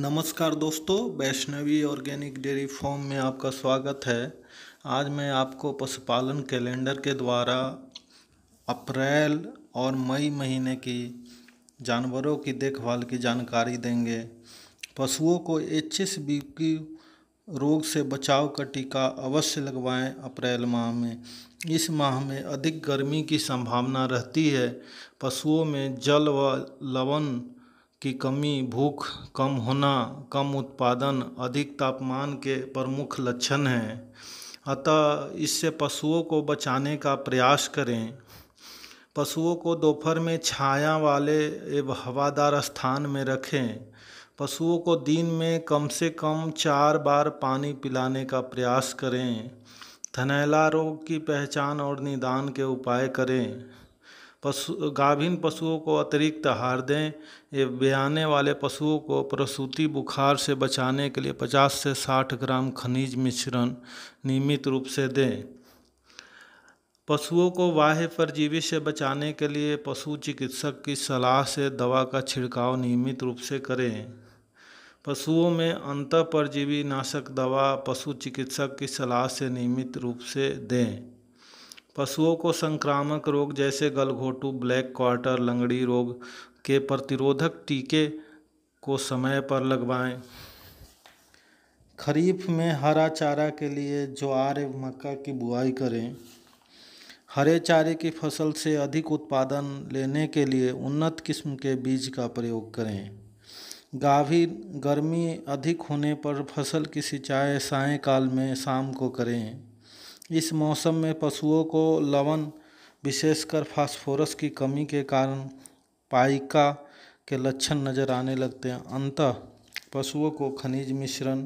नमस्कार दोस्तों Vaishnavi organic dairy farm में आपका स्वागत है आज मैं आपको पशुपालन कैलेंडर के द्वारा अप्रैल और मई महीने की जानवरों की देखभाल की जानकारी देंगे पशुओं को एच एस बी की रोग से बचाव का टीका अवश्य लगवाएं अप्रैल माह में इस माह में अधिक गर्मी की संभावना रहती है पशुओं में जल व लवण की कमी भूख कम होना कम उत्पादन अधिक तापमान के प्रमुख लक्षण हैं अतः इससे पशुओं को बचाने का प्रयास करें पशुओं को दोपहर में छाया वाले एवं हवादार स्थान में रखें पशुओं को दिन में कम से कम चार बार पानी पिलाने का प्रयास करें थनैला रोग की पहचान और निदान के उपाय करें पशु गाभिन पशुओं को अतिरिक्त आहार दें ये ब्याने वाले पशुओं को प्रसूति बुखार से बचाने के लिए 50 से 60 ग्राम खनिज मिश्रण नियमित रूप से दें पशुओं को वाह्य परजीवी से बचाने के लिए पशु चिकित्सक की सलाह से दवा का छिड़काव नियमित रूप से करें पशुओं में अंत परजीवी नाशक दवा पशु चिकित्सक की सलाह से नियमित रूप से दें पशुओं को संक्रामक रोग जैसे गलघोटू ब्लैक क्वार्टर लंगड़ी रोग के प्रतिरोधक टीके को समय पर लगवाएं खरीफ में हरा चारा के लिए ज्वार एवं मक्का की बुआई करें हरे चारे की फसल से अधिक उत्पादन लेने के लिए उन्नत किस्म के बीज का प्रयोग करें गाभी गर्मी अधिक होने पर फसल की सिंचाई सायकाल में शाम को करें इस मौसम में पशुओं को लवण विशेषकर फास्फोरस की कमी के कारण पाइका के लक्षण नज़र आने लगते हैं अंतः पशुओं को खनिज मिश्रण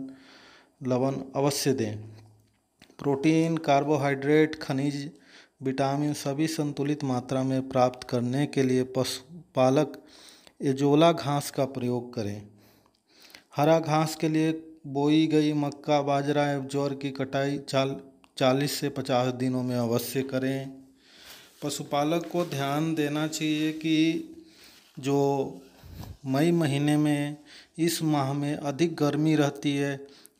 लवण अवश्य दें प्रोटीन कार्बोहाइड्रेट खनिज विटामिन सभी संतुलित मात्रा में प्राप्त करने के लिए पशुपालक एजोला घास का प्रयोग करें हरा घास के लिए बोई गई मक्का बाजरा एवं ज्वर की कटाई चाल 40 से 50 दिनों में अवश्य करें पशुपालक को ध्यान देना चाहिए कि जो मई महीने में इस माह में अधिक गर्मी रहती है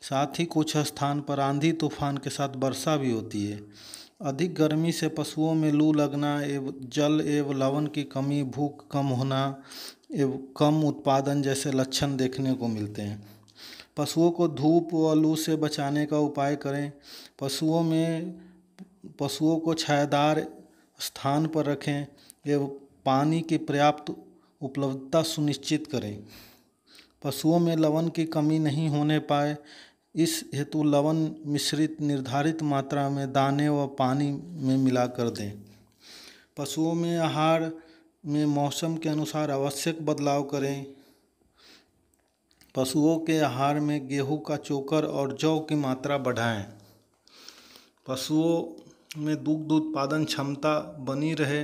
साथ ही कुछ स्थान पर आंधी तूफान के साथ वर्षा भी होती है अधिक गर्मी से पशुओं में लू लगना एवं जल एवं लवण की कमी भूख कम होना एवं कम उत्पादन जैसे लक्षण देखने को मिलते हैं पशुओं को धूप व लू से बचाने का उपाय करें पशुओं में पशुओं को छायादार स्थान पर रखें एवं पानी की पर्याप्त उपलब्धता सुनिश्चित करें पशुओं में लवण की कमी नहीं होने पाए इस हेतु लवण मिश्रित निर्धारित मात्रा में दाने व पानी में मिला कर दें पशुओं में आहार में मौसम के अनुसार आवश्यक बदलाव करें पशुओं के आहार में गेहूं का चोकर और जौ की मात्रा बढ़ाएं पशुओं में दुग्ध उत्पादन क्षमता बनी रहे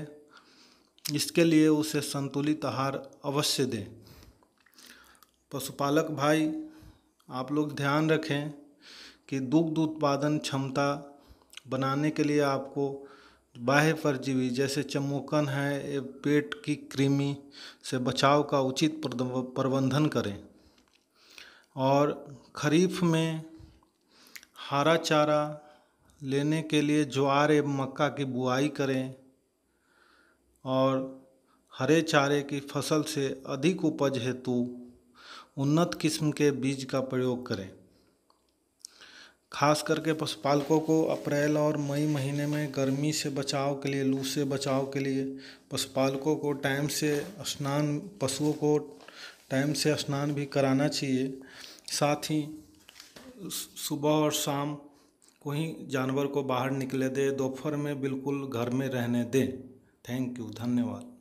इसके लिए उसे संतुलित आहार अवश्य दें पशुपालक भाई आप लोग ध्यान रखें कि दुग्ध उत्पादन क्षमता बनाने के लिए आपको बाह्य परजीवी जैसे चमोकन है पेट की कृमि से बचाव का उचित प्रबंधन करें और खरीफ में हरा चारा लेने के लिए ज्वार एवं मक्का की बुआई करें और हरे चारे की फसल से अधिक उपज हेतु उन्नत किस्म के बीज का प्रयोग करें खास करके पशुपालकों को अप्रैल और मई महीने में गर्मी से बचाव के लिए लू से बचाव के लिए पशुपालकों को टाइम से स्नान पशुओं को टाइम से स्नान भी कराना चाहिए साथ ही सुबह और शाम को ही जानवर को बाहर निकले दे दोपहर में बिल्कुल घर में रहने दे थैंक यू धन्यवाद